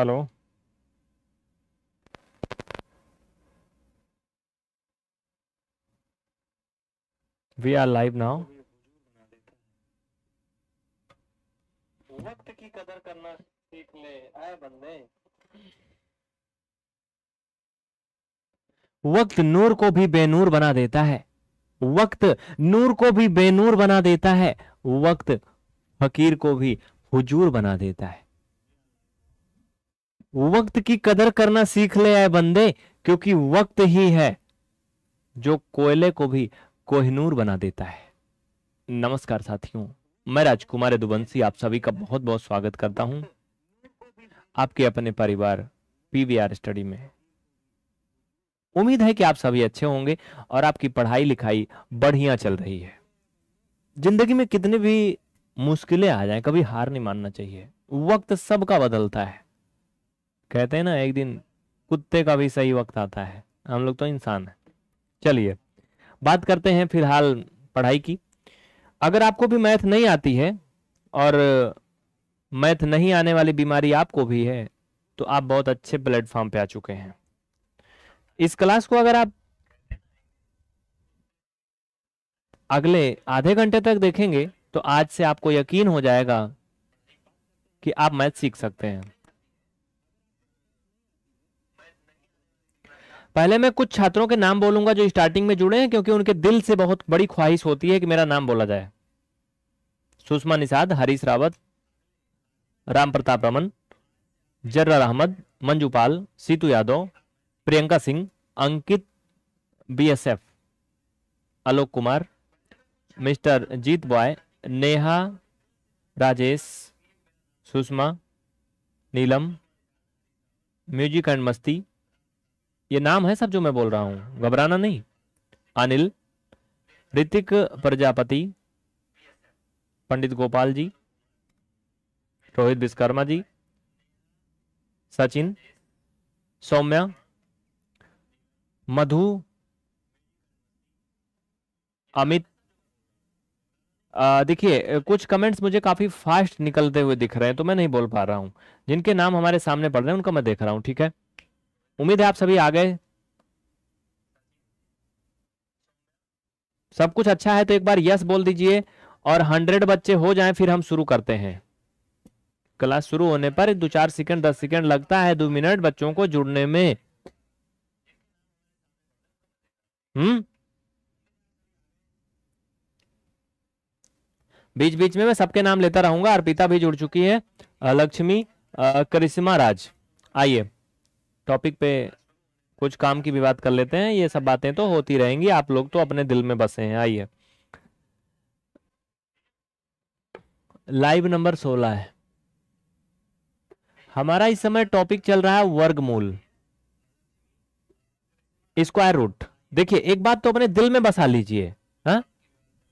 Hello we are live now वक्त की कदर करना सीख ले आए बंदे वक्त नूर को भी बेनूर बना देता है वक्त नूर को भी बेनूर बना देता है वक्त फकीर को भी हुजूर बना देता है वक्त की कदर करना सीख ले आए बंदे क्योंकि वक्त ही है जो कोयले को भी कोहनूर बना देता है नमस्कार साथियों मैं राजकुमार दुबंसी आप सभी का बहुत बहुत स्वागत करता हूं आपके अपने परिवार पीवीआर स्टडी में उम्मीद है कि आप सभी अच्छे होंगे और आपकी पढ़ाई लिखाई बढ़िया चल रही है जिंदगी में कितनी भी मुश्किलें आ जाएं कभी हार नहीं मानना चाहिए वक्त सबका बदलता है कहते हैं ना एक दिन कुत्ते का भी सही वक्त आता है हम लोग तो इंसान हैं चलिए बात करते हैं फिलहाल पढ़ाई की अगर आपको भी मैथ नहीं आती है और मैथ नहीं आने वाली बीमारी आपको भी है तो आप बहुत अच्छे प्लेटफॉर्म पे आ चुके हैं इस क्लास को अगर आप अगले आधे घंटे तक देखेंगे तो आज से आपको यकीन हो जाएगा कि आप मैथ सीख सकते हैं पहले मैं कुछ छात्रों के नाम बोलूंगा जो स्टार्टिंग में जुड़े हैं क्योंकि उनके दिल से बहुत बड़ी ख्वाहिश होती है कि मेरा नाम बोला जाए Sushma Nishad Harish Rawat Ram Pratap Raman Zarra Ahmad Manjupal Situ Yadav Priyanka Singh Ankit BSF Alok Kumar mister Jeet boy Neha Rajesh Sushma Neelam music and मस्ती ये नाम है सब जो मैं बोल रहा हूं घबराना नहीं अनिल ऋतिक प्रजापति पंडित गोपाल जी रोहित विश्वकर्मा जी सचिन सौम्या मधु अमित देखिए कुछ कमेंट्स मुझे काफ़ी फास्ट निकलते हुए दिख रहे हैं तो मैं नहीं बोल पा रहा हूं जिनके नाम हमारे सामने पड़ रहे हैं उनका मैं देख रहा हूँ ठीक है उम्मीद है आप सभी आ गए सब कुछ अच्छा है तो एक बार यस बोल दीजिए और हंड्रेड बच्चे हो जाएं फिर हम शुरू करते हैं क्लास शुरू होने पर दो चार सेकंड दस सेकंड लगता है दो मिनट बच्चों को जुड़ने में हम्म बीच बीच में मैं सबके नाम लेता रहूंगा अर्पिता भी जुड़ चुकी है लक्ष्मी करिश्मा राज आइए टॉपिक पे कुछ काम की भी बात कर लेते हैं ये सब बातें तो होती रहेंगी आप लोग तो अपने दिल में बसे हैं आइए लाइव नंबर सोलह है हमारा इस समय टॉपिक चल रहा है वर्गमूल स्क्वायर रूट देखिए एक बात तो अपने दिल में बसा लीजिए हाँ?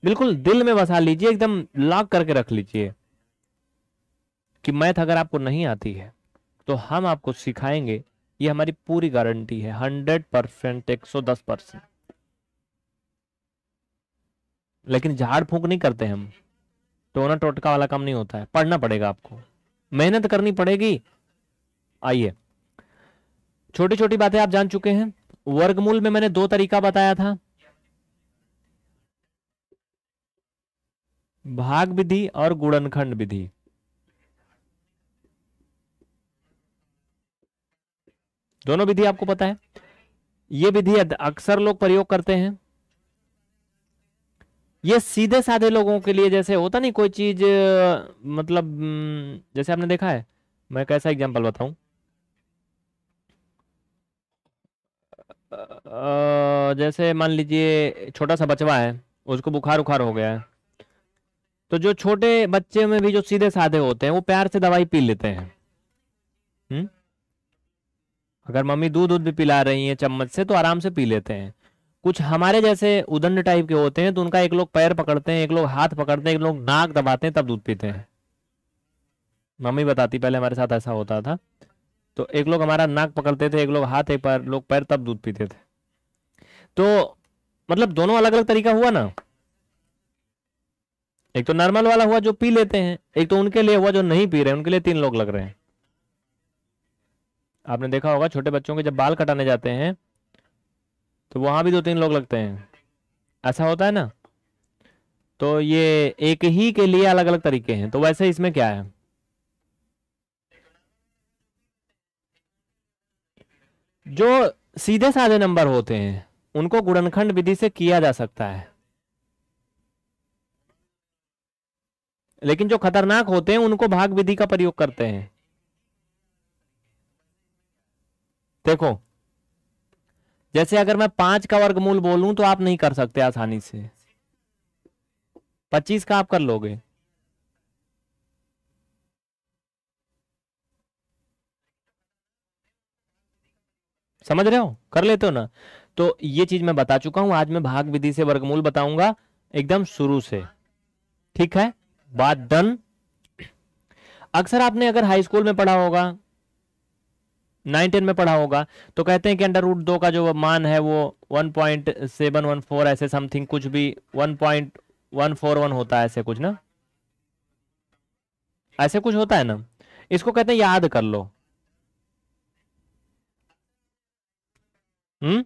बिल्कुल दिल में बसा लीजिए एकदम लॉक करके रख लीजिए कि मैथ अगर आपको नहीं आती है तो हम आपको सिखाएंगे ये हमारी पूरी गारंटी है हंड्रेड परसेंट एक सौ दस परसेंट लेकिन झाड़ फूंक नहीं करते हम टोना टोटका वाला काम नहीं होता है पढ़ना पड़ेगा आपको मेहनत करनी पड़ेगी आइए छोटी छोटी बातें आप जान चुके हैं वर्गमूल में मैंने दो तरीका बताया था भाग विधि और गुणनखंड विधि दोनों विधि आपको पता है ये विधि अक्सर लोग प्रयोग करते हैं ये सीधे साधे लोगों के लिए जैसे होता नहीं कोई चीज मतलब हम्म, जैसे आपने देखा है मैं कैसा एग्जांपल बताऊं जैसे मान लीजिए छोटा सा बचवा है उसको बुखार उखार हो गया है तो जो छोटे बच्चे में भी जो सीधे साधे होते हैं वो प्यार से दवाई पी लेते हैं हुँ? हम्म? अगर मम्मी दूध उध भी पिला रही है चम्मच से तो आराम से पी लेते हैं कुछ हमारे जैसे उदंड टाइप के होते हैं तो उनका एक लोग पैर पकड़ते हैं एक लोग हाथ पकड़ते हैं एक लोग नाक दबाते हैं तब दूध पीते हैं मम्मी बताती पहले हमारे साथ ऐसा होता था तो एक लोग हमारा नाक पकड़ते थे एक लोग हाथ एक पैर लोग पैर तब दूध पीते थे तो मतलब दोनों अलग अलग तरीका हुआ ना एक तो नॉर्मल वाला हुआ जो पी लेते हैं एक तो उनके लिए हुआ जो नहीं पी रहे उनके लिए तीन लोग लग रहे हैं आपने देखा होगा छोटे बच्चों के जब बाल कटाने जाते हैं तो वहां भी दो तीन लोग लगते हैं ऐसा होता है ना तो ये एक ही के लिए अलग अलग तरीके हैं तो वैसे इसमें क्या है जो सीधे साधे नंबर होते हैं उनको गुणनखंड विधि से किया जा सकता है लेकिन जो खतरनाक होते हैं उनको भाग विधि का प्रयोग करते हैं देखो जैसे अगर मैं पांच का वर्गमूल बोलूं तो आप नहीं कर सकते आसानी से पच्चीस का आप कर लोगे समझ रहे हो कर लेते हो ना तो ये चीज मैं बता चुका हूं आज मैं भाग विधि से वर्गमूल बताऊंगा एकदम शुरू से ठीक है बात डन अक्सर आपने अगर हाई स्कूल में पढ़ा होगा नाइन टेन में पढ़ा होगा तो कहते हैं कि अंडर रूट दो का जो मान है वो one point seven one four ऐसे समथिंग कुछ भी one point one four one होता है ऐसे कुछ ना ऐसे कुछ होता है ना इसको कहते हैं याद कर लो हम्म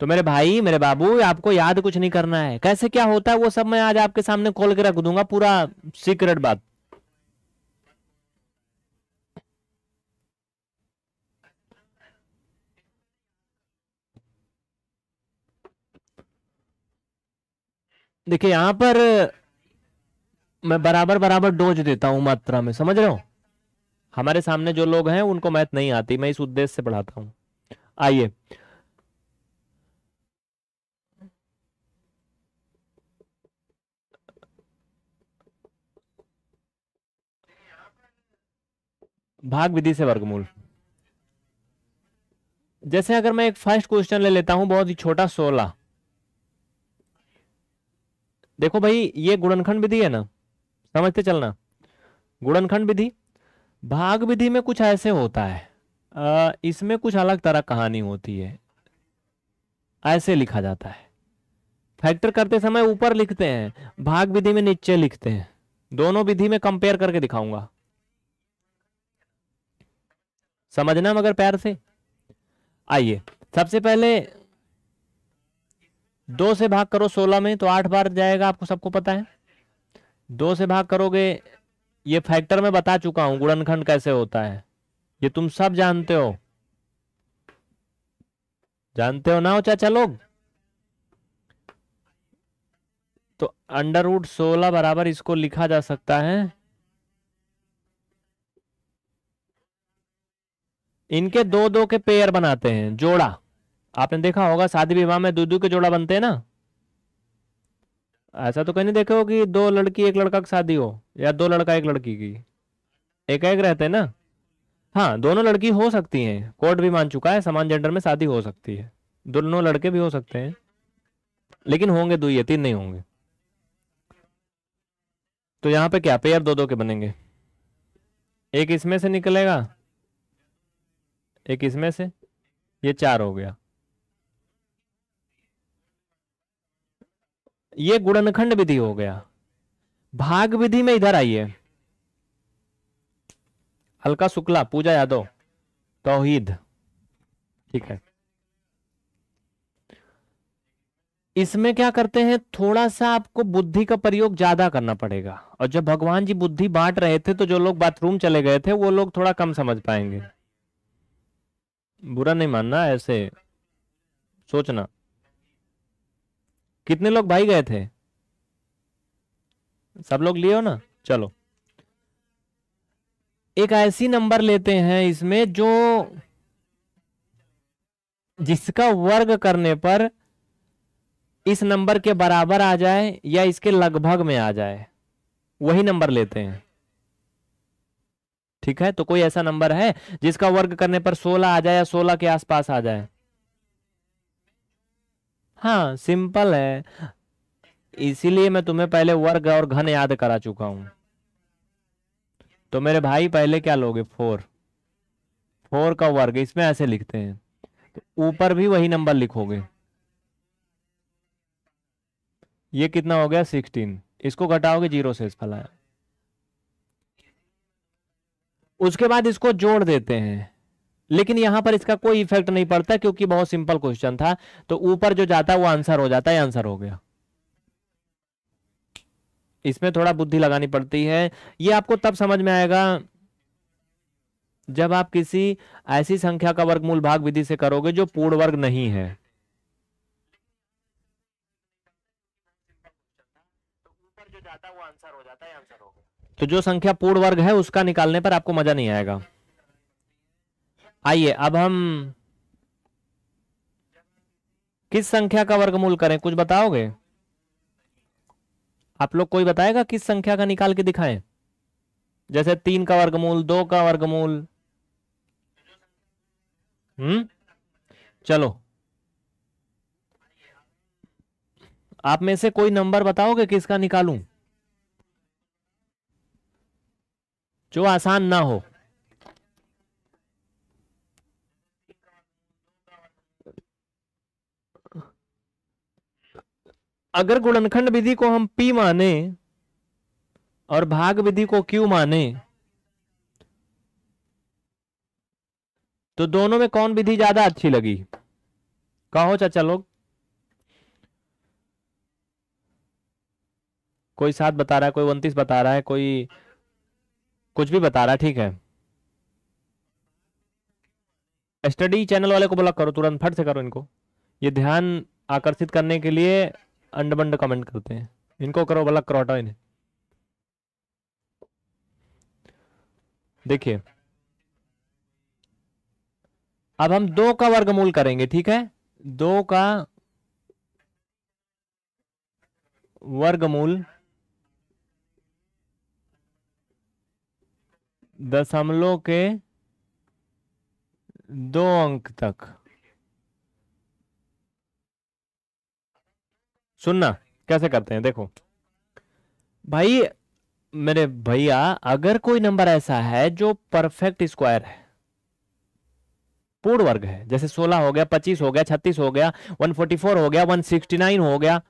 तो मेरे भाई मेरे बाबू आपको याद कुछ नहीं करना है कैसे क्या होता है वो सब मैं आज आपके सामने खोल के रख दूंगा पूरा सीक्रेट बात देखिए यहां पर मैं बराबर बराबर डोज देता हूं मात्रा में समझ रहे हो हमारे सामने जो लोग हैं उनको मैथ नहीं आती मैं इस उद्देश्य से पढ़ाता हूं आइए भाग विधि से वर्गमूल जैसे अगर मैं एक फर्स्ट क्वेश्चन ले लेता हूं बहुत ही छोटा सोलह देखो भाई ये गुणनखंड विधि है ना समझते चलना गुणनखंड विधि भाग विधि में कुछ ऐसे होता है आ, इसमें कुछ अलग तरह कहानी होती है ऐसे लिखा जाता है फैक्टर करते समय ऊपर लिखते हैं भाग विधि में नीचे लिखते हैं दोनों विधि में कंपेयर करके दिखाऊंगा समझना मगर प्यार से आइए सबसे पहले दो से भाग करो सोलह में तो आठ बार जाएगा आपको सबको पता है दो से भाग करोगे ये फैक्टर में बता चुका हूं गुणनखंड कैसे होता है ये तुम सब जानते हो जानते हो ना हो चाचा लोग तो अंडर रूट सोलह बराबर इसको लिखा जा सकता है इनके दो दो के पेयर बनाते हैं जोड़ा आपने देखा होगा शादी विवाह में दो के जोड़ा बनते हैं ना ऐसा तो कहीं नहीं देखे हो कि दो लड़की एक लड़का की शादी हो या दो लड़का एक लड़की की एक एक रहते हैं ना हाँ दोनों लड़की हो सकती हैं कोर्ट भी मान चुका है समान जेंडर में शादी हो सकती है दोनों लड़के भी हो सकते हैं लेकिन होंगे दो ये तीन नहीं होंगे तो यहाँ पे क्या पेयर दो दो के बनेंगे एक इसमें से निकलेगा एक इसमें से ये चार हो गया ये गुणनखंड विधि हो गया भाग विधि में इधर आइए हल्का शुक्ला पूजा यादव तोहिद ठीक है इसमें क्या करते हैं थोड़ा सा आपको बुद्धि का प्रयोग ज्यादा करना पड़ेगा और जब भगवान जी बुद्धि बांट रहे थे तो जो लोग बाथरूम चले गए थे वो लोग थोड़ा कम समझ पाएंगे बुरा नहीं मानना ऐसे सोचना कितने लोग भाई गए थे सब लोग लिए हो ना चलो एक ऐसी नंबर लेते हैं इसमें जो जिसका वर्ग करने पर इस नंबर के बराबर आ जाए या इसके लगभग में आ जाए वही नंबर लेते हैं ठीक है तो कोई ऐसा नंबर है जिसका वर्ग करने पर 16 आ जाए या 16 के आसपास आ जाए हाँ सिंपल है इसीलिए मैं तुम्हें पहले वर्ग और घन याद करा चुका हूं तो मेरे भाई पहले क्या लोगे फोर फोर का वर्ग इसमें ऐसे लिखते हैं तो ऊपर भी वही नंबर लिखोगे ये कितना हो गया सिक्सटीन इसको घटाओगे जीरो से फलाया उसके बाद इसको जोड़ देते हैं लेकिन यहां पर इसका कोई इफेक्ट नहीं पड़ता क्योंकि बहुत सिंपल क्वेश्चन था तो ऊपर जो जाता है वो आंसर हो जाता है आंसर हो गया इसमें थोड़ा बुद्धि लगानी पड़ती है ये आपको तब समझ में आएगा जब आप किसी ऐसी संख्या का वर्गमूल भाग विधि से करोगे जो पूर्ण वर्ग नहीं है तो जो संख्या पूर्ण वर्ग है उसका निकालने पर आपको मजा नहीं आएगा आइए अब हम किस संख्या का वर्गमूल करें कुछ बताओगे आप लोग कोई बताएगा किस संख्या का निकाल के दिखाएं जैसे तीन का वर्गमूल दो का वर्गमूल हम्म चलो आप में से कोई नंबर बताओगे किसका निकालूं जो आसान ना हो अगर गुणनखंड विधि को हम P माने और भाग विधि को Q माने तो दोनों में कौन विधि ज्यादा अच्छी लगी कहो चाचा लोग कोई सात बता रहा है कोई उन्तीस बता रहा है कोई कुछ भी बता रहा है ठीक है स्टडी चैनल वाले को ब्लॉक करो तुरंत फट से करो इनको ये ध्यान आकर्षित करने के लिए अंडबंड कमेंट करते हैं इनको करो भला करोटा इन्हें देखिए अब हम दो का वर्गमूल करेंगे ठीक है दो का वर्गमूल दशमलव के दो अंक तक सुनना कैसे करते हैं देखो भाई मेरे भैया अगर कोई नंबर ऐसा है जो परफेक्ट स्क्वायर है पूर्ण वर्ग है जैसे 16 हो गया 25 हो गया 36 हो गया 144 हो गया 169 हो गया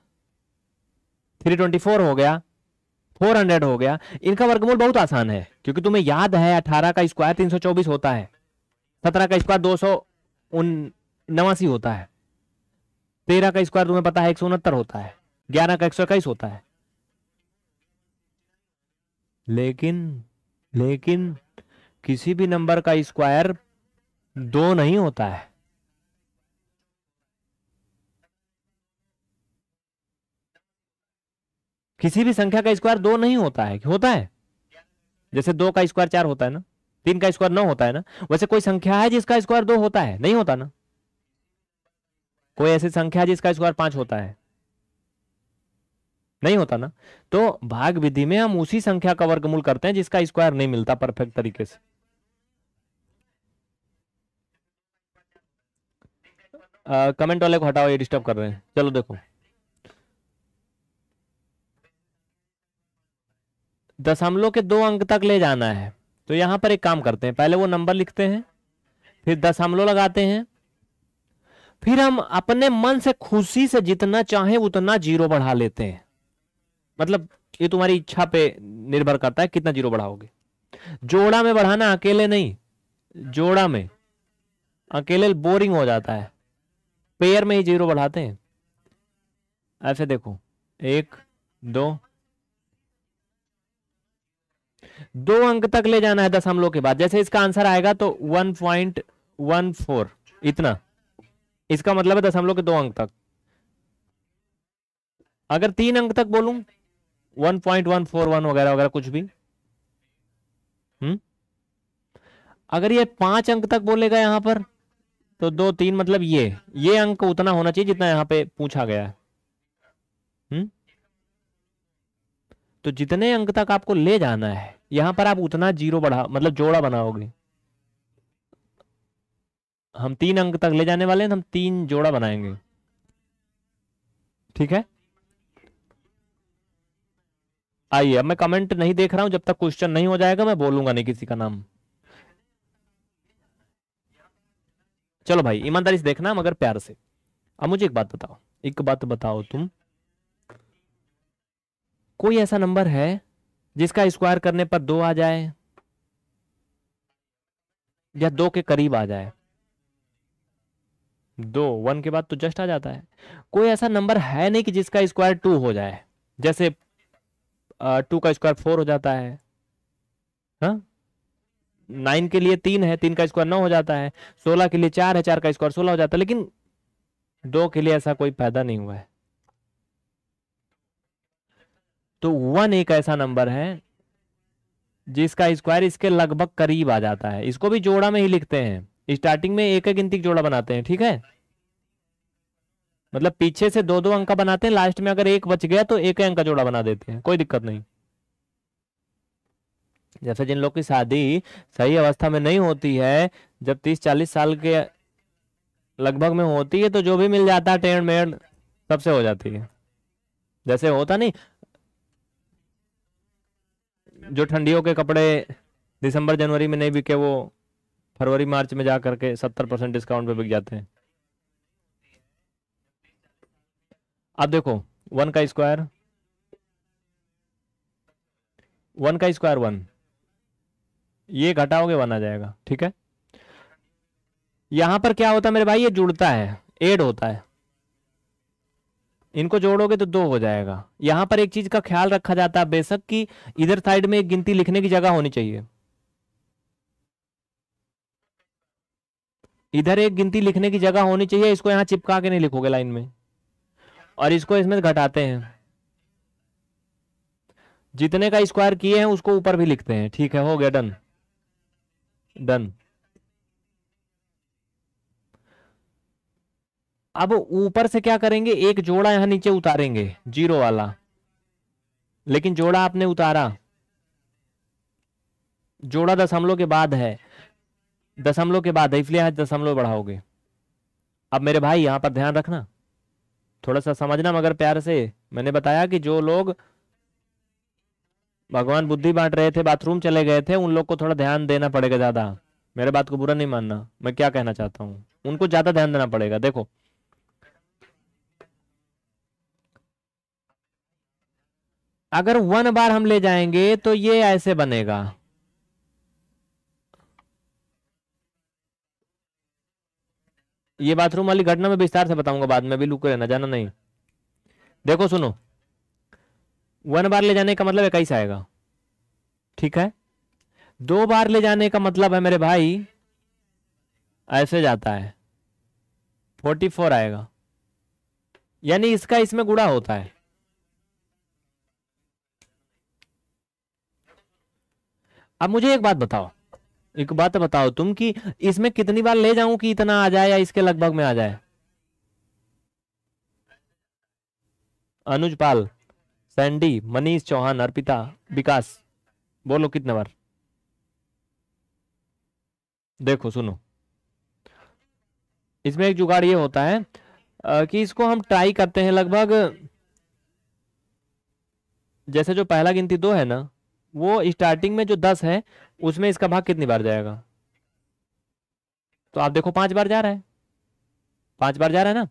324 हो गया 400 हो गया इनका वर्गमूल बहुत आसान है क्योंकि तुम्हें याद है 18 का स्क्वायर 324 होता है 17 का स्क्वायर दो सौ होता है तेरह का स्क्वायर तुम्हें पता है एक होता है ग्यारह का एक होता है लेकिन लेकिन किसी भी नंबर का स्क्वायर दो नहीं होता है किसी भी संख्या का स्क्वायर दो नहीं होता है होता है जैसे दो का स्क्वायर चार होता है ना तीन का स्क्वायर नौ होता है ना वैसे कोई संख्या है जिसका स्क्वायर दो होता है नहीं होता ना कोई ऐसी संख्या जिसका स्क्वायर पांच होता है नहीं होता ना तो भाग विधि में हम उसी संख्या का वर्गमूल करते हैं जिसका स्क्वायर नहीं मिलता परफेक्ट तरीके से आ, कमेंट वाले को हटाओ ये डिस्टर्ब कर रहे हैं चलो देखो दशमलव के दो अंक तक ले जाना है तो यहां पर एक काम करते हैं पहले वो नंबर लिखते हैं फिर दशमलव लगाते हैं फिर हम अपने मन से खुशी से जितना चाहे उतना जीरो बढ़ा लेते हैं मतलब ये तुम्हारी इच्छा पे निर्भर करता है कितना जीरो बढ़ाओगे जोड़ा में बढ़ाना अकेले नहीं जोड़ा में अकेले बोरिंग हो जाता है पेयर में ही जीरो बढ़ाते हैं ऐसे देखो एक दो दो अंक तक ले जाना है दस हम लोग के बाद जैसे इसका आंसर आएगा तो वन पॉइंट वन फोर इतना इसका मतलब है दशमलव के दो अंक तक अगर तीन अंक तक बोलू one point one four one वगैरह वगैरह कुछ भी हम्म अगर ये पांच अंक तक बोलेगा यहां पर तो दो तीन मतलब ये ये अंक उतना होना चाहिए जितना यहां पे पूछा गया है हम्म तो जितने अंक तक आपको ले जाना है यहां पर आप उतना जीरो बढ़ा मतलब जोड़ा बनाओगे हम तीन अंक तक ले जाने वाले हैं तो हम तीन जोड़ा बनाएंगे ठीक है आइए अब मैं कमेंट नहीं देख रहा हूं जब तक क्वेश्चन नहीं हो जाएगा मैं बोलूंगा नहीं किसी का नाम चलो भाई ईमानदारी से देखना मगर प्यार से अब मुझे एक बात बताओ एक बात बताओ तुम कोई ऐसा नंबर है जिसका स्क्वायर करने पर दो आ जाए या दो के करीब आ जाए दो वन के बाद तो जस्ट आ जाता है कोई ऐसा नंबर है नहीं कि जिसका स्क्वायर टू हो जाए जैसे टू का स्क्वायर फोर हो जाता है हा? नाइन के लिए तीन है तीन का स्क्वायर नौ हो जाता है सोलह के लिए चार है चार का स्क्वायर सोलह हो जाता है लेकिन दो के लिए ऐसा कोई फायदा नहीं हुआ है तो वन एक ऐसा नंबर है जिसका स्क्वायर इसके लगभग करीब आ जाता है इसको भी जोड़ा में ही लिखते हैं स्टार्टिंग में एक एक गिनती जोड़ा बनाते हैं ठीक है मतलब पीछे से दो दो अंक बनाते हैं लास्ट में अगर एक बच गया तो एक अंक जोड़ा बना देते हैं कोई दिक्कत नहीं जैसे जिन लोग की शादी सही अवस्था में नहीं होती है जब तीस चालीस साल के लगभग में होती है तो जो भी मिल जाता है टेढ़ मेढ़ सबसे हो जाती है जैसे होता नहीं जो ठंडियों के कपड़े दिसंबर जनवरी में नहीं बिके वो फरवरी मार्च में जा करके सत्तर परसेंट डिस्काउंट पे बिक जाते हैं अब देखो वन का स्क्वायर वन का स्क्वायर वन ये घटाओगे वन आ जाएगा ठीक है यहां पर क्या होता है मेरे भाई ये जुड़ता है एड होता है इनको जोड़ोगे तो दो हो जाएगा यहां पर एक चीज का ख्याल रखा जाता है बेशक कि इधर साइड में एक गिनती लिखने की जगह होनी चाहिए इधर एक गिनती लिखने की जगह होनी चाहिए इसको यहाँ चिपका के नहीं लिखोगे लाइन में और इसको इसमें घटाते हैं जितने का स्क्वायर किए हैं उसको ऊपर भी लिखते हैं ठीक है हो गया डन डन अब ऊपर से क्या करेंगे एक जोड़ा यहां नीचे उतारेंगे जीरो वाला लेकिन जोड़ा आपने उतारा जोड़ा दशमलव के बाद है दशमलव के बाद इसलिए यहाँ दशमलव बढ़ाओगे अब मेरे भाई यहाँ पर ध्यान रखना थोड़ा सा समझना मगर प्यार से मैंने बताया कि जो लोग भगवान बुद्धि बांट रहे थे बाथरूम चले गए थे उन लोग को थोड़ा ध्यान देना पड़ेगा ज़्यादा मेरे बात को बुरा नहीं मानना मैं क्या कहना चाहता हूं उनको ज़्यादा ध्यान देना पड़ेगा देखो अगर वन बार हम ले जाएंगे तो ये ऐसे बनेगा ये बाथरूम वाली घटना में विस्तार से बताऊंगा बाद में भी लुक रहना जाना नहीं देखो सुनो वन बार ले जाने का मतलब इक्कीस आएगा ठीक है दो बार ले जाने का मतलब है मेरे भाई ऐसे जाता है फोर्टी फोर आएगा यानी इसका इसमें गुड़ा होता है अब मुझे एक बात बताओ एक बात बताओ तुम कि इसमें कितनी बार ले जाऊं कि इतना आ जाए या इसके लगभग में आ जाए अनुजपाल सैंडी मनीष चौहान अर्पिता विकास बोलो कितने बार देखो सुनो इसमें एक जुगाड़ ये होता है कि इसको हम ट्राई करते हैं लगभग जैसे जो पहला गिनती दो है ना वो स्टार्टिंग में जो दस है उसमें इसका भाग कितनी बार जाएगा तो आप देखो पांच बार जा रहा है पांच बार जा रहा है ना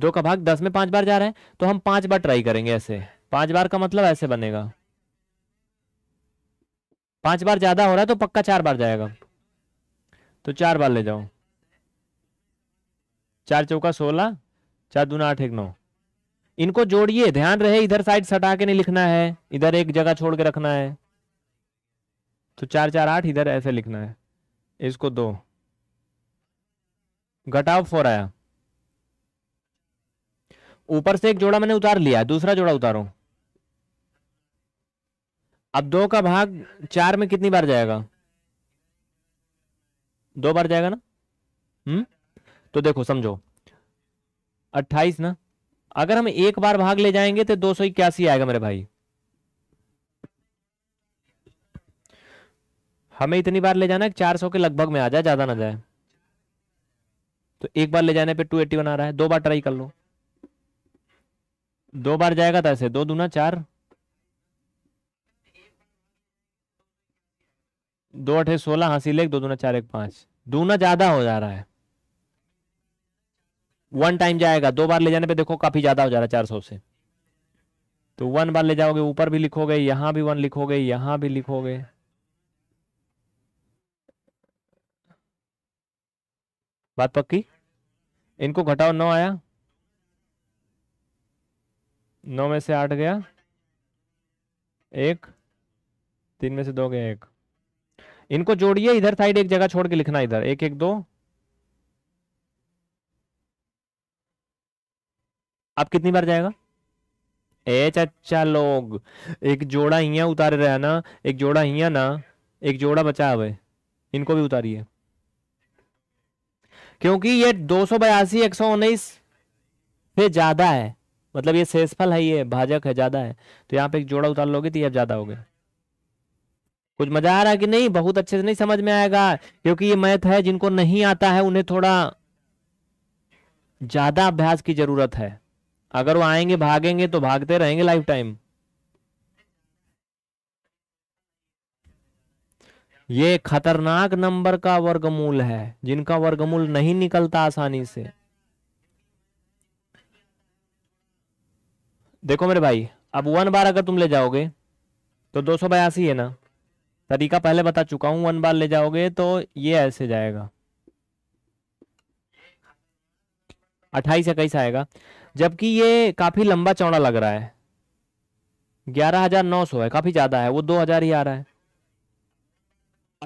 दो का भाग दस में पांच बार जा रहा है तो हम पांच बार ट्राई करेंगे ऐसे पांच बार का मतलब ऐसे बनेगा पांच बार ज्यादा हो रहा है तो पक्का चार बार जाएगा तो चार बार ले जाओ चार चौका सोलह चार दून आठ एक नौ इनको जोड़िए ध्यान रहे इधर साइड सटा के नहीं लिखना है इधर एक जगह छोड़ के रखना है तो चार चार आठ इधर ऐसे लिखना है इसको दो घटाओ फोर आया ऊपर से एक जोड़ा मैंने उतार लिया दूसरा जोड़ा उतारो अब दो का भाग चार में कितनी बार जाएगा दो बार जाएगा ना हम्म तो देखो समझो अट्ठाईस ना अगर हम एक बार भाग ले जाएंगे तो दो सौ इक्यासी आएगा मेरे भाई हमें इतनी बार ले जाना है चार सौ के लगभग में आ जाए ज़्यादा ना जाए तो एक बार ले जाने पे टू एट्टी आ रहा है दो बार ट्राई कर लो दो बार जाएगा तो ऐसे दो दूना चार दो अठे सोलह हासिल एक दो दूना चार एक पांच दूना ज़्यादा हो जा रहा है वन टाइम जाएगा दो बार ले जाने पे देखो काफ़ी ज़्यादा हो जा रहा है चार सौ से तो वन बार ले जाओगे ऊपर भी लिखोगे यहां भी वन लिखोगे यहां भी लिखोगे बात पक्की इनको घटाओ नौ आया नौ में से आठ गया एक तीन में से दो गया एक इनको जोड़िए इधर साइड एक जगह छोड़ के लिखना इधर एक एक दो आप कितनी बार जाएगा ए चाचा लोग एक जोड़ा हिया उतार रहा ना एक जोड़ा हिया ना एक जोड़ा बचा हुआ इनको भी उतारिए क्योंकि ये दो सौ बयासी एक सौ उन्नीस से ज़्यादा है मतलब ये शेषफल है ये भाजक है ज़्यादा है तो यहाँ पे एक जोड़ा उतार लोगे तो ये ज़्यादा हो गया कुछ मजा आ रहा है कि नहीं बहुत अच्छे से नहीं समझ में आएगा क्योंकि ये मैथ है जिनको नहीं आता है उन्हें थोड़ा ज़्यादा अभ्यास की ज़रूरत है अगर वो आएंगे भागेंगे तो भागते रहेंगे लाइफ टाइम ये खतरनाक नंबर का वर्गमूल है जिनका वर्गमूल नहीं निकलता आसानी से देखो मेरे भाई अब वन बार अगर तुम ले जाओगे तो दो सौ बयासी है ना तरीका पहले बता चुका हूं वन बार ले जाओगे तो ये ऐसे जाएगा अट्ठाईस इक्कीस आएगा जबकि ये काफी लंबा चौड़ा लग रहा है ग्यारह हजार नौ सौ है काफी ज्यादा है वो दो हजार ही आ रहा है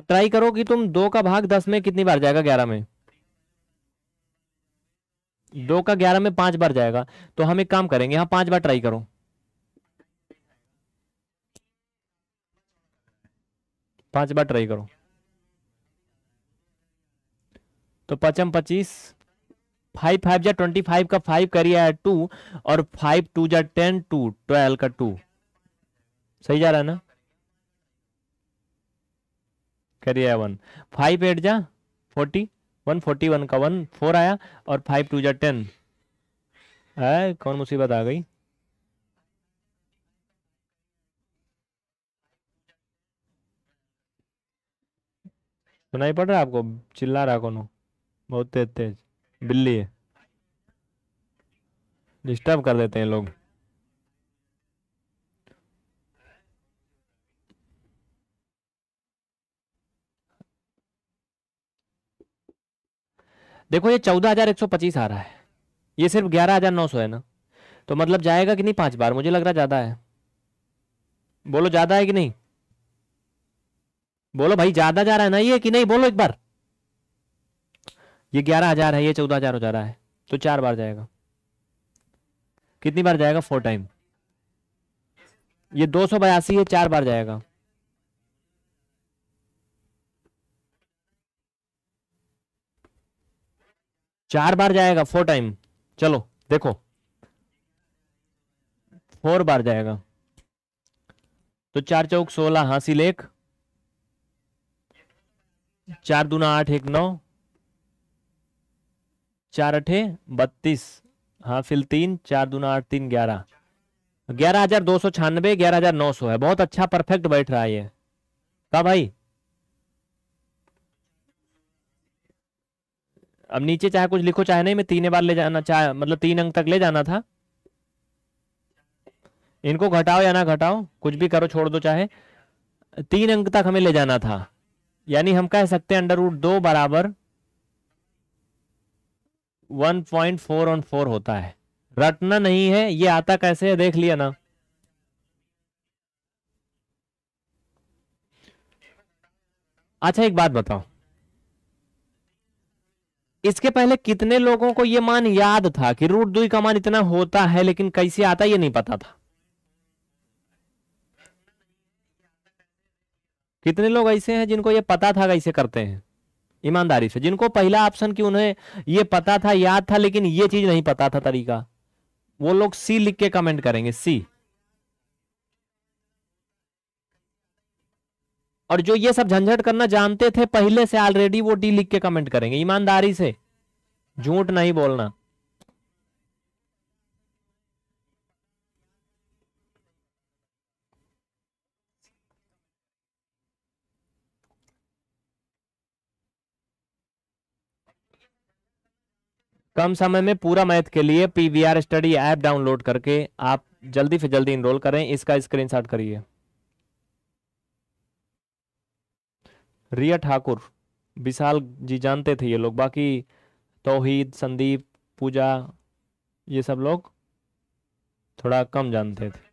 ट्राई करो कि तुम दो का भाग दस में कितनी बार जाएगा ग्यारह में दो का ग्यारह में पांच बार जाएगा तो हम एक काम करेंगे यहां पांच बार ट्राई करो पांच बार ट्राई करो तो पचम पच्चीस फाइव फाइव या ट्वेंटी फाइव का फाइव करिए टू और फाइव टू जा टेन टू ट्वेल्व का टू सही जा रहा है ना करिए वन फाइव एट जा फोर्टी वन फोर्टी वन का वन फोर आया और फाइव टू जा टेन है कौन मुसीबत आ गई सुनाई पड़ रहा है आपको चिल्ला रहा कौन बहुत तेज तेज बिल्ली है डिस्टर्ब कर देते हैं लोग देखो ये चौदह हजार एक सौ पच्चीस आ रहा है ये सिर्फ ग्यारह हजार नौ सौ है ना तो मतलब जाएगा कि नहीं पांच बार मुझे लग रहा ज्यादा है बोलो ज्यादा है कि नहीं बोलो भाई ज्यादा जा रहा है ना ये कि नहीं बोलो एक बार ये ग्यारह हजार है ये चौदह हजार हो जा रहा है तो चार बार जाएगा कितनी बार जाएगा फोर टाइम ये दो सौ बयासी ये चार बार जाएगा चार बार जाएगा फोर टाइम चलो देखो फोर बार जाएगा तो चार चौक सोलह हासिल एक चार दूना आठ एक नौ चार अठे बत्तीस हासिल तीन चार दूना आठ तीन ग्यारह ग्यारह हजार दो सौ छियानबे ग्यारह हजार नौ सौ है बहुत अच्छा परफेक्ट बैठ रहा है ये का भाई अब नीचे चाहे कुछ लिखो चाहे नहीं मैं तीन बार ले जाना चाहे मतलब तीन अंक तक ले जाना था इनको घटाओ या ना घटाओ कुछ भी करो छोड़ दो चाहे तीन अंक तक हमें ले जाना था यानी हम कह सकते हैं अंडर रूट दो बराबर one point four on four होता है रटना नहीं है ये आता कैसे है देख लिया ना अच्छा एक बात बताओ इसके पहले कितने लोगों को यह मान याद था कि रूट दुई का मान इतना होता है लेकिन कैसे आता यह नहीं पता था कितने लोग ऐसे हैं जिनको यह पता था कैसे करते हैं ईमानदारी से जिनको पहला ऑप्शन की उन्हें यह पता था याद था लेकिन यह चीज नहीं पता था तरीका वो लोग सी लिख के कमेंट करेंगे सी और जो ये सब झंझट करना जानते थे पहले से ऑलरेडी वो डी लिख के कमेंट करेंगे ईमानदारी से झूठ नहीं बोलना कम समय में पूरा मैथ के लिए पीवीआर स्टडी ऐप डाउनलोड करके आप जल्दी से जल्दी इनरोल करें इसका स्क्रीनशॉट करिए रिया ठाकुर विशाल जी जानते थे ये लोग बाकी तोहिद संदीप पूजा ये सब लोग थोड़ा कम जानते थे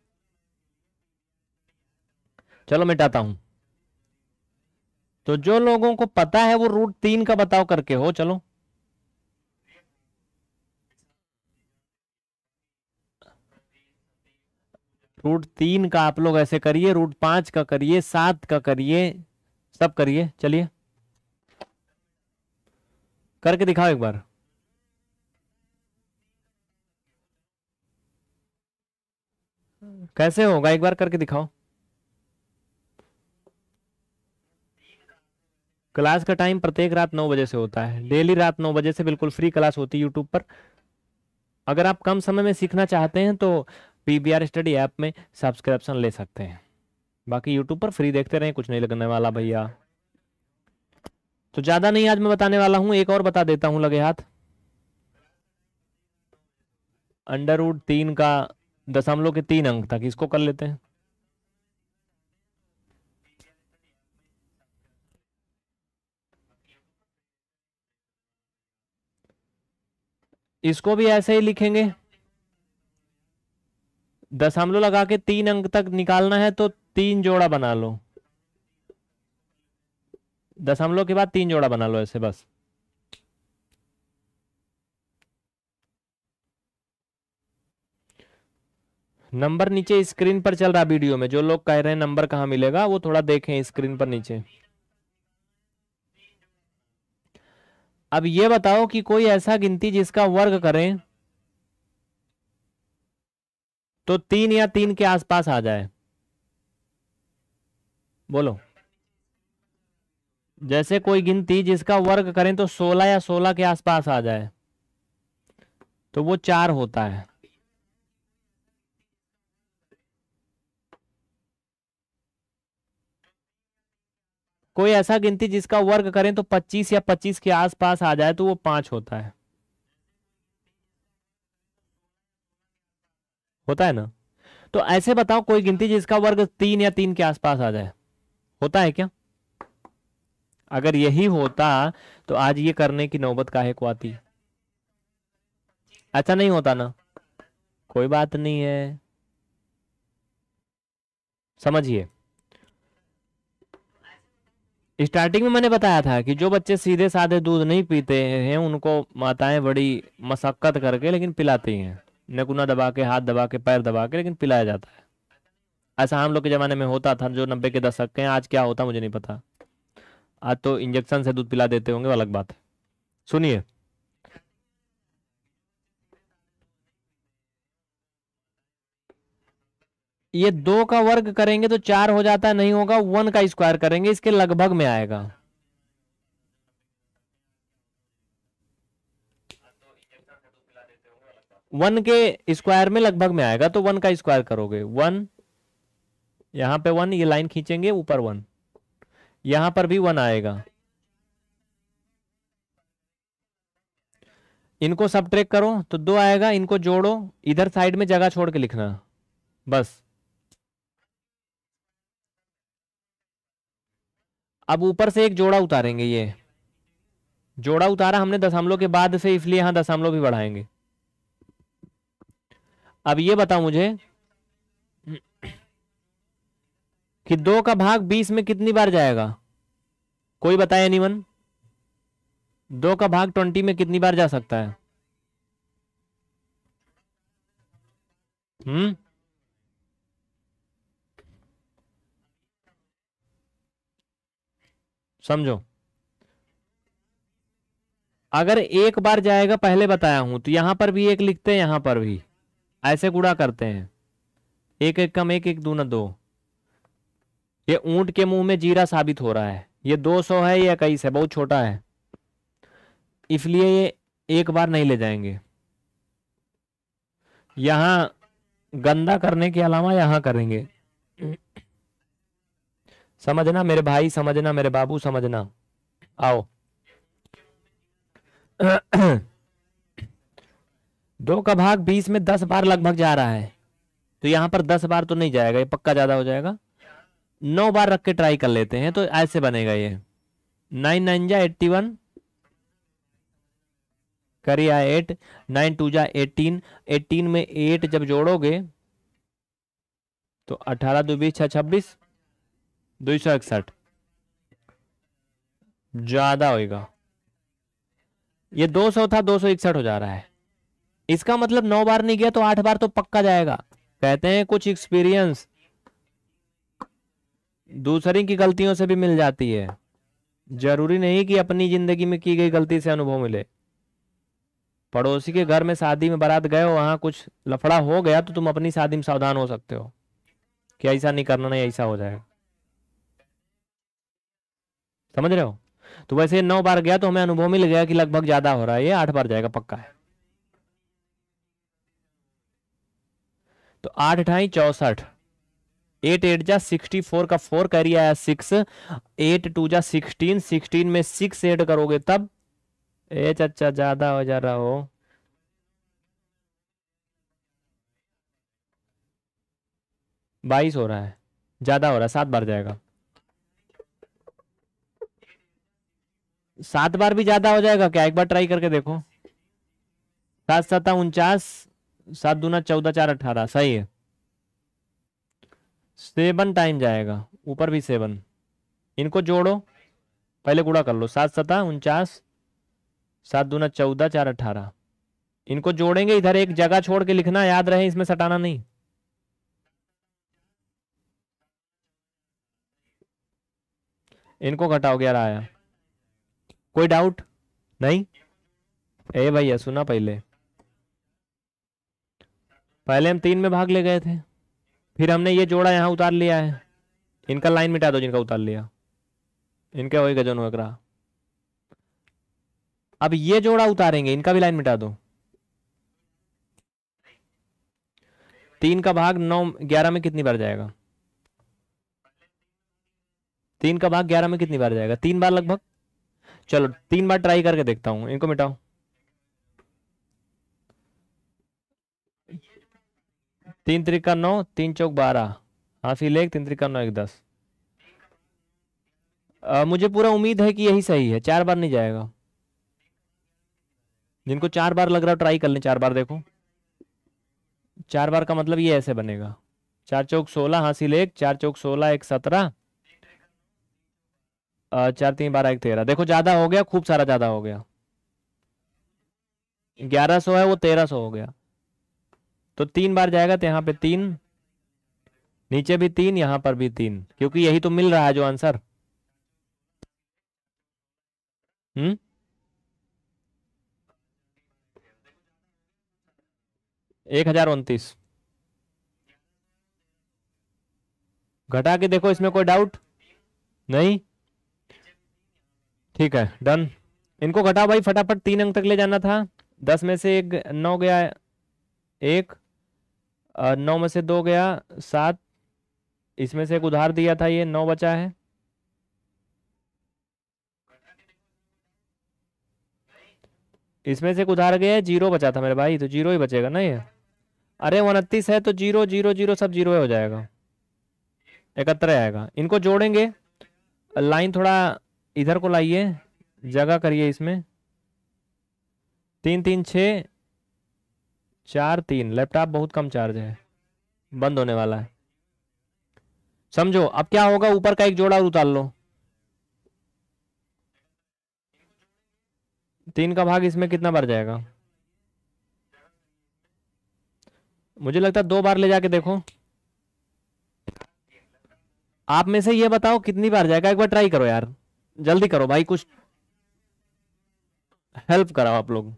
चलो मिटाता हूं तो जो लोगों को पता है वो रूट तीन का बताओ करके हो चलो रूट तीन का आप लोग ऐसे करिए रूट पांच का करिए सात का करिए तब करिए चलिए करके दिखाओ एक बार कैसे होगा एक बार करके दिखाओ क्लास का टाइम प्रत्येक रात नौ बजे से होता है डेली रात नौ बजे से बिल्कुल फ्री क्लास होती है यूट्यूब पर अगर आप कम समय में सीखना चाहते हैं तो पी स्टडी ऐप में सब्सक्रिप्शन ले सकते हैं बाकी यूट्यूब पर फ्री देखते रहें कुछ नहीं लगने वाला भैया तो ज़्यादा नहीं आज मैं बताने वाला हूं एक और बता देता हूं लगे हाथ अंडरवुड तीन का दशमलव के तीन अंक तक इसको कर लेते हैं इसको भी ऐसे ही लिखेंगे दशमलव लगा के तीन अंक तक निकालना है तो तीन जोड़ा बना लो दशमलव के बाद तीन जोड़ा बना लो ऐसे बस नंबर नीचे स्क्रीन पर चल रहा वीडियो में जो लोग कह रहे हैं नंबर कहां मिलेगा वो थोड़ा देखें स्क्रीन पर नीचे अब ये बताओ कि कोई ऐसा गिनती जिसका वर्ग करें तो तीन या तीन के आसपास आ जाए बोलो जैसे कोई गिनती जिसका वर्ग करें तो सोलह या सोलह के आसपास आ जाए तो वो चार होता है कोई ऐसा गिनती जिसका वर्ग करें तो 25 या 25 के आसपास आ जाए तो वो पांच होता है होता है ना तो ऐसे बताओ कोई गिनती जिसका वर्ग तीन या तीन के आसपास आ जाए होता है क्या अगर यही होता तो आज ये करने की नौबत काहे को आती ऐसा नहीं होता ना कोई बात नहीं है समझिए स्टार्टिंग में मैंने बताया था कि जो बच्चे सीधे साधे दूध नहीं पीते हैं उनको माताएं बड़ी मशक्कत करके लेकिन पिलाती हैं नकुना दबा के हाथ दबा के पैर दबा के लेकिन पिलाया जाता है ऐसा हम लोग के ज़माने में होता था जो नब्बे के दशक के आज क्या होता मुझे नहीं पता आज तो इंजेक्शन से दूध पिला देते होंगे अलग बात है सुनिए ये दो का वर्ग करेंगे तो चार हो जाता है नहीं होगा वन का स्क्वायर करेंगे इसके लगभग में आएगा वन के स्क्वायर में लगभग में आएगा तो वन का स्क्वायर करोगे वन यहां पे वन ये लाइन खींचेंगे ऊपर वन यहां पर भी वन आएगा इनको सब ट्रेक करो तो दो आएगा इनको जोड़ो इधर साइड में जगह छोड़ के लिखना बस अब ऊपर से एक जोड़ा उतारेंगे ये जोड़ा उतारा हमने दशमलव के बाद से इसलिए यहां दशमलव भी बढ़ाएंगे अब ये बता मुझे कि दो का भाग बीस में कितनी बार जाएगा कोई बताए एनीवन दो का भाग ट्वेंटी में कितनी बार जा सकता है हम्म समझो अगर एक बार जाएगा पहले बताया हूं तो यहां पर भी एक लिखते हैं यहां पर भी ऐसे गुड़ा करते हैं एक एक कम एक एक दूना दो ये ऊंट के मुंह में जीरा साबित हो रहा है ये दो सौ है या इक्कीस है बहुत छोटा है इसलिए ये एक बार नहीं ले जाएंगे यहां गंदा करने के अलावा यहां करेंगे समझना मेरे भाई समझना मेरे बाबू समझना आओ दो का भाग बीस में दस बार लगभग जा रहा है तो यहां पर दस बार तो नहीं जाएगा ये पक्का ज़्यादा हो जाएगा नौ बार रख के ट्राई कर लेते हैं तो ऐसे बनेगा ये नाइन नाइन जा एट्टी वन करी एट नाइन टू जा एटीन एटीन में एट जब जोड़ोगे तो अठारह दो बीस छह छब्बीस दो सौ इकसठ ज़्यादा होगा ये दो सौ था दो सौ इकसठ हो जा रहा है इसका मतलब नौ बार नहीं गया तो आठ बार तो पक्का जाएगा कहते हैं कुछ एक्सपीरियंस दूसरी की गलतियों से भी मिल जाती है जरूरी नहीं कि अपनी जिंदगी में की गई गलती से अनुभव मिले पड़ोसी के घर में शादी में बारात गए हो वहां कुछ लफड़ा हो गया तो तुम अपनी शादी में सावधान हो सकते हो कि ऐसा नहीं करना नहीं ऐसा हो जाएगा समझ रहे हो तो वैसे नौ बार गया तो हमें अनुभव मिल गया कि लगभग ज्यादा हो रहा है ये आठ बार जाएगा पक्का है तो आठ अठाई चौसठ एट एट जा सिक्सटी फोर का फोर कैरी आया सिक्स एट टू जा सिक्सटीन सिक्सटीन में सिक्स एड करोगे तब ए अच्छा ज्यादा हो जा रहा हो बाईस हो रहा है ज्यादा हो रहा है सात बार जाएगा सात बार भी ज्यादा हो जाएगा क्या एक बार ट्राई करके देखो सात सत्ता उनचास सात दूना चौदह चार अठारह सही है सेवन टाइम जाएगा ऊपर भी सेवन इनको जोड़ो पहले गुड़ा कर लो सात सतह उनचास सात दूना चौदह चार अठारह इनको जोड़ेंगे इधर एक जगह छोड़ के लिखना याद रहे इसमें सटाना नहीं इनको घटाओ ग्यारह आया कोई डाउट नहीं ए भैया सुना पहले पहले हम तीन में भाग ले गए थे फिर हमने ये जोड़ा यहाँ उतार लिया है इनका लाइन मिटा दो जिनका उतार लिया इनका वही गजन रहा अब ये जोड़ा उतारेंगे इनका भी लाइन मिटा दो तीन का भाग नौ ग्यारह में कितनी बार जाएगा तीन का भाग ग्यारह में कितनी बार जाएगा तीन बार लगभग चलो तीन बार ट्राई करके देखता हूं इनको मिटाओ तीन त्रिका नौ तीन चौक बारह हासिल लेख तीन त्रिका नौ एक दस आ, मुझे पूरा उम्मीद है कि यही सही है चार बार नहीं जाएगा जिनको चार बार लग रहा ट्राई कर लें चार बार देखो चार बार का मतलब ये ऐसे बनेगा चार चौक सोलह हासिल लेख चार चौक सोलह एक सत्रह चार तीन बारह एक तेरह देखो ज्यादा हो गया खूब सारा ज्यादा हो गया ग्यारह सौ है वो तेरह सौ हो गया तो तीन बार जाएगा तो यहां पे तीन नीचे भी तीन यहां पर भी तीन क्योंकि यही तो मिल रहा है जो आंसर हम्म एक हजार उन्तीस घटा के देखो इसमें कोई डाउट नहीं ठीक है डन इनको घटाओ भाई फटाफट तीन अंक तक ले जाना था दस में से एक नौ गया एक नौ में से दो गया सात इसमें से एक उधार दिया था ये नौ बचा है इसमें से एक उधार गया जीरो बचा था मेरे भाई तो जीरो ही बचेगा ना ये अरे उनतीस है तो जीरो जीरो जीरो सब जीरो हो जाएगा इकहत्तर आएगा इनको जोड़ेंगे लाइन थोड़ा इधर को लाइए जगह करिए इसमें तीन तीन छः चार तीन लैपटॉप बहुत कम चार्ज है बंद होने वाला है समझो अब क्या होगा ऊपर का एक जोड़ा और उतार लो तीन का भाग इसमें कितना बार जाएगा मुझे लगता है दो बार ले जाके देखो आप में से ये बताओ कितनी बार जाएगा एक बार ट्राई करो यार जल्दी करो भाई कुछ हेल्प कराओ आप लोग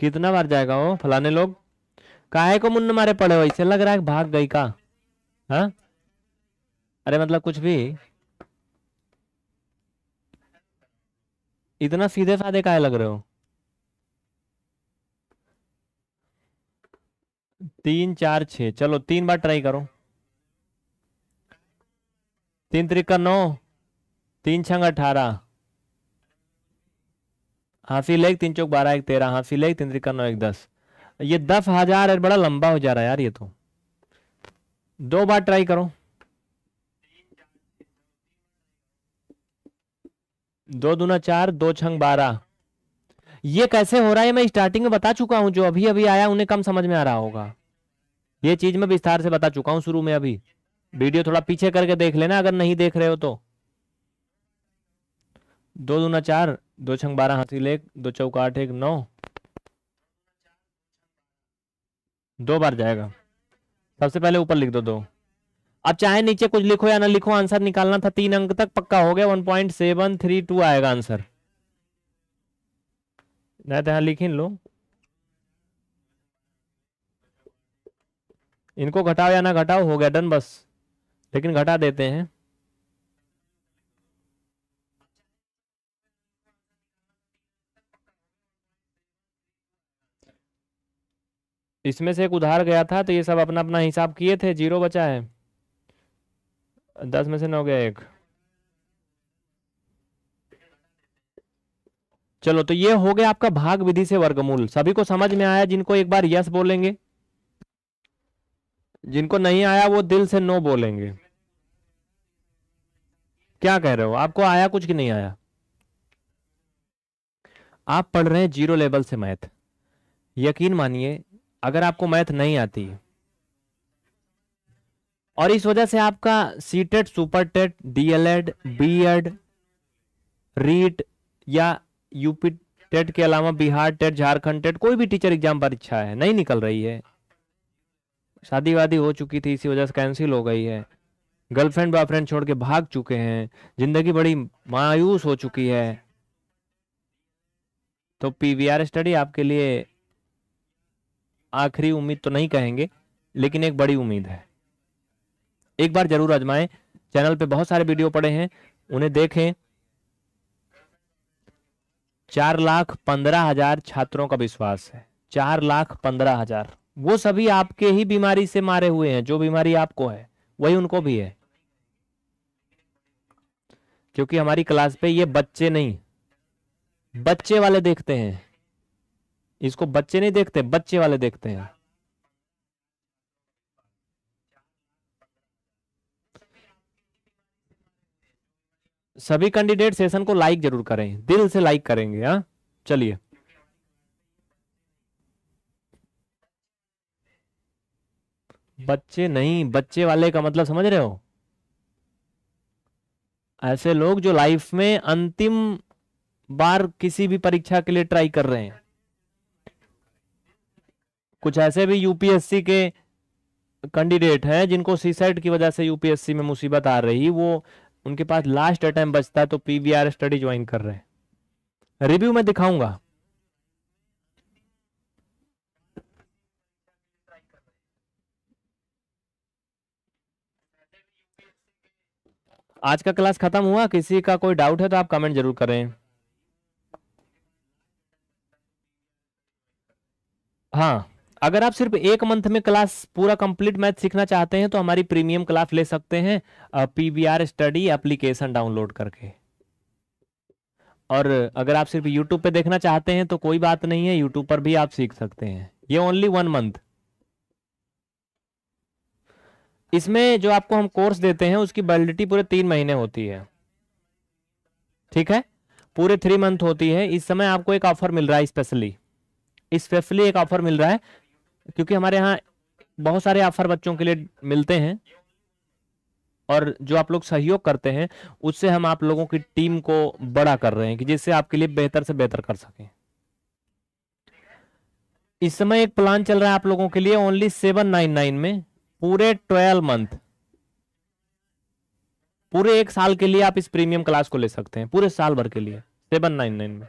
कितना बार जाएगा वो फलाने लोग काहे को मुन्न मारे पड़े हो ऐसे लग रहा है भाग गई का हा? अरे मतलब कुछ भी इतना सीधे साधे काहे लग रहे हो तीन चार छ चलो तीन बार ट्राई करो तीन त्रिका नौ तीन छंग अठारह हाफी एक तीन चौक बारह एक तेरह हाफी एक तीन त्रिका नौ एक दस ये दस हजार बड़ा लंबा हो जा रहा है यार ये तो दो बार ट्राई करो दो दूना चार दो छंग बारह ये कैसे हो रहा है मैं स्टार्टिंग में बता चुका हूं जो अभी अभी आया उन्हें कम समझ में आ रहा होगा ये चीज मैं विस्तार से बता चुका हूं शुरू में अभी वीडियो थोड़ा पीछे करके देख लेना अगर नहीं देख रहे हो तो दो दूना चार दो छंग बारह हाथी एक दो चौक आठ एक नौ दो बार जाएगा सबसे पहले ऊपर लिख दो दो अब चाहे नीचे कुछ लिखो या ना लिखो आंसर निकालना था तीन अंक तक पक्का हो गया one point seven three two आएगा आंसर तो नहीं तो यहां लिख लो इनको घटाओ या ना घटाओ हो गया डन बस लेकिन घटा देते हैं इसमें से एक उधार गया था तो ये सब अपना अपना हिसाब किए थे जीरो बचा है दस में से नौ गया एक चलो तो ये हो गया आपका भाग विधि से वर्गमूल सभी को समझ में आया जिनको एक बार यस बोलेंगे जिनको नहीं आया वो दिल से नो बोलेंगे क्या कह रहे हो आपको आया कुछ कि नहीं आया आप पढ़ रहे हैं जीरो लेवल से मैथ यकीन मानिए अगर आपको मैथ नहीं आती और इस वजह से आपका C TET super TET DElEd Ed REET या यूपी टेट के अलावा बिहार टेट झारखंड टेट कोई भी टीचर एग्जाम परीक्षा है नहीं निकल रही है शादी वादी हो चुकी थी इसी वजह से कैंसिल हो गई है गर्लफ्रेंड बॉयफ्रेंड छोड़ के भाग चुके हैं जिंदगी बड़ी मायूस हो चुकी है तो पीवीआर स्टडी आपके लिए आखिरी उम्मीद तो नहीं कहेंगे लेकिन एक बड़ी उम्मीद है एक बार जरूर आजमाएं चैनल पे बहुत सारे वीडियो पड़े हैं उन्हें देखें चार लाख पंद्रह हजार छात्रों का विश्वास है चार लाख पंद्रह हजार वो सभी आपके ही बीमारी से मारे हुए हैं जो बीमारी आपको है वही उनको भी है क्योंकि हमारी क्लास पे ये बच्चे नहीं बच्चे वाले देखते हैं इसको बच्चे नहीं देखते बच्चे वाले देखते हैं सभी कैंडिडेट सेशन को लाइक जरूर करें दिल से लाइक करेंगे हाँ चलिए बच्चे नहीं बच्चे वाले का मतलब समझ रहे हो ऐसे लोग जो लाइफ में अंतिम बार किसी भी परीक्षा के लिए ट्राई कर रहे हैं कुछ ऐसे भी यूपीएससी के कैंडिडेट हैं जिनको सीसेट e की वजह से यूपीएससी में मुसीबत आ रही वो उनके पास लास्ट अटैम्प बचता है तो पीवीआर स्टडी ज्वाइन कर रहे हैं रिव्यू में दिखाऊंगा आज का क्लास खत्म हुआ किसी का कोई डाउट है तो आप कमेंट जरूर करें हाँ अगर आप सिर्फ एक मंथ में क्लास पूरा कंप्लीट मैथ सीखना चाहते हैं तो हमारी प्रीमियम क्लास ले सकते हैं पीवीआर स्टडी एप्लीकेशन डाउनलोड करके और अगर आप सिर्फ यूट्यूब पे देखना चाहते हैं तो कोई बात नहीं है यूट्यूब पर भी आप सीख सकते हैं ये ओनली वन मंथ इसमें जो आपको हम कोर्स देते हैं उसकी वैलिडिटी पूरे तीन महीने होती है ठीक है पूरे थ्री मंथ होती है इस समय आपको एक ऑफर मिल रहा है स्पेशली स्पेशली एक ऑफर मिल रहा है क्योंकि हमारे यहाँ बहुत सारे ऑफर बच्चों के लिए मिलते हैं और जो आप लोग सहयोग करते हैं उससे हम आप लोगों की टीम को बड़ा कर रहे हैं कि जिससे आपके लिए बेहतर से बेहतर कर सकें इस समय एक प्लान चल रहा है आप लोगों के लिए ओनली सेवन नाइन नाइन में पूरे ट्वेल्व मंथ पूरे एक साल के लिए आप इस प्रीमियम क्लास को ले सकते हैं पूरे साल भर के लिए सेवन नाइन नाइन में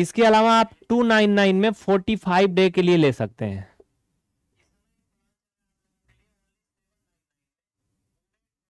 इसके अलावा आप 299 में 45 डे के लिए ले सकते हैं